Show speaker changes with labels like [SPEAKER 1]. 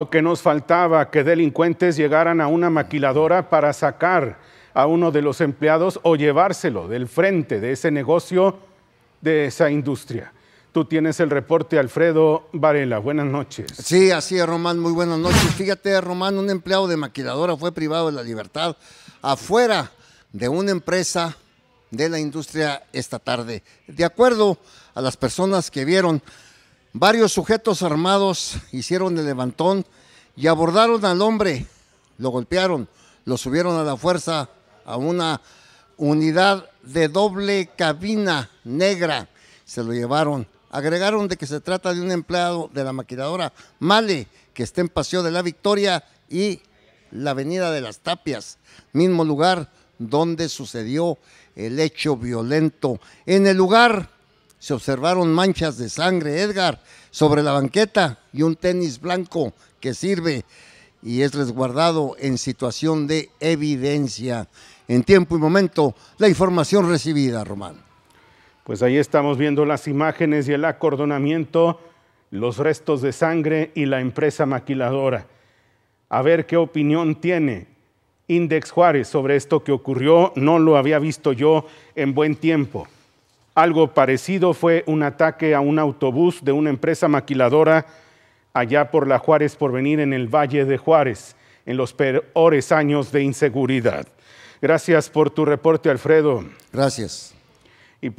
[SPEAKER 1] Lo que nos faltaba, que delincuentes llegaran a una maquiladora para sacar a uno de los empleados o llevárselo del frente de ese negocio, de esa industria. Tú tienes el reporte, Alfredo Varela. Buenas noches. Sí, así es, Román. Muy
[SPEAKER 2] buenas noches. Fíjate, Román, un empleado de maquiladora fue privado de la libertad afuera de una empresa de la industria esta tarde. De acuerdo a las personas que vieron Varios sujetos armados hicieron el levantón y abordaron al hombre. Lo golpearon, lo subieron a la fuerza a una unidad de doble cabina negra. Se lo llevaron. Agregaron de que se trata de un empleado de la maquinadora Male, que está en Paseo de la Victoria y la Avenida de las Tapias, mismo lugar donde sucedió el hecho violento. En el lugar se observaron manchas de sangre, Edgar, sobre la banqueta y un tenis blanco que sirve y es resguardado en situación de evidencia. En tiempo y momento, la información
[SPEAKER 1] recibida, Román. Pues ahí estamos viendo las imágenes y el acordonamiento, los restos de sangre y la empresa maquiladora. A ver qué opinión tiene Index Juárez sobre esto que ocurrió. No lo había visto yo en buen tiempo. Algo parecido fue un ataque a un autobús de una empresa maquiladora allá por la Juárez por venir en el Valle de Juárez, en los peores años de inseguridad. Gracias por tu reporte, Alfredo. Gracias. Y